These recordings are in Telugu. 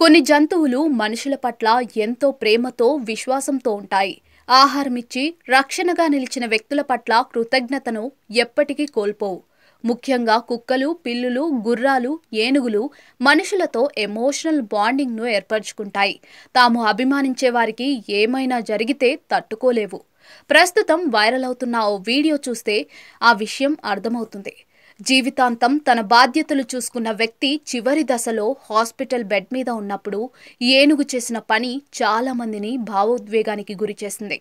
కొన్ని జంతువులు మనుషుల పట్ల ఎంతో ప్రేమతో విశ్వాసంతో ఉంటాయి ఆహారమిచ్చి రక్షణగా నిలిచిన వ్యక్తుల పట్ల కృతజ్ఞతను ఎప్పటికీ కోల్పోవు ముఖ్యంగా కుక్కలు పిల్లులు గుర్రాలు ఏనుగులు మనుషులతో ఎమోషనల్ బాండింగ్ను ఏర్పరచుకుంటాయి తాము అభిమానించే వారికి ఏమైనా జరిగితే తట్టుకోలేవు ప్రస్తుతం వైరల్ అవుతున్న ఓ వీడియో చూస్తే ఆ విషయం అర్థమవుతుంది జీవితాంతం తన బాధ్యతలు చూసుకున్న వ్యక్తి చివరి దశలో హాస్పిటల్ బెడ్ మీద ఉన్నప్పుడు ఏనుగు చేసిన పని చాలా మందిని భావోద్వేగానికి గురిచేసింది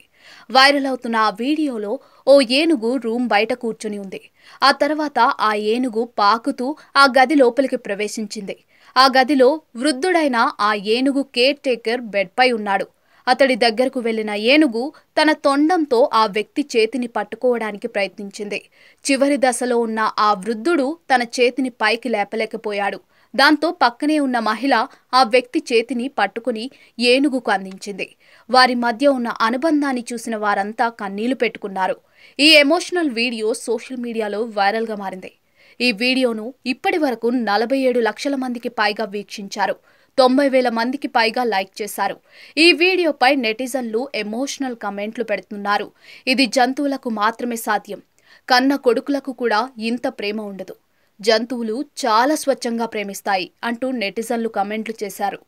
వైరల్ అవుతున్న ఆ వీడియోలో ఓ ఏనుగు రూమ్ బయట కూర్చుని ఉంది ఆ తర్వాత ఆ ఏనుగు పాకుతూ ఆ గది లోపలికి ప్రవేశించింది ఆ గదిలో వృద్ధుడైన ఆ ఏనుగు కేర్ టేకర్ బెడ్పై ఉన్నాడు అతడి దగ్గరకు వెళ్లిన ఏనుగు తన తొండంతో ఆ వ్యక్తి చేతిని పట్టుకోవడానికి ప్రయత్నించింది చివరి దశలో ఉన్న ఆ వృద్ధుడు తన చేతిని పైకి లేపలేకపోయాడు దాంతో పక్కనే ఉన్న మహిళ ఆ వ్యక్తి చేతిని పట్టుకుని ఏనుగుకు అందించింది వారి మధ్య ఉన్న అనుబంధాన్ని చూసిన వారంతా కన్నీళ్లు పెట్టుకున్నారు ఈ ఎమోషనల్ వీడియో సోషల్ మీడియాలో వైరల్గా మారింది ఈ వీడియోను ఇప్పటి వరకు నలభై ఏడు లక్షల మందికి పైగా వీక్షించారు తొంభై వేల మందికి పైగా లైక్ చేశారు ఈ వీడియోపై నెటిజన్లు ఎమోషనల్ కమెంట్లు పెడుతున్నారు ఇది జంతువులకు మాత్రమే సాధ్యం కన్న కొడుకులకు కూడా ఇంత ప్రేమ ఉండదు జంతువులు చాలా స్వచ్ఛంగా ప్రేమిస్తాయి అంటూ నెటిజన్లు కమెంట్లు చేశారు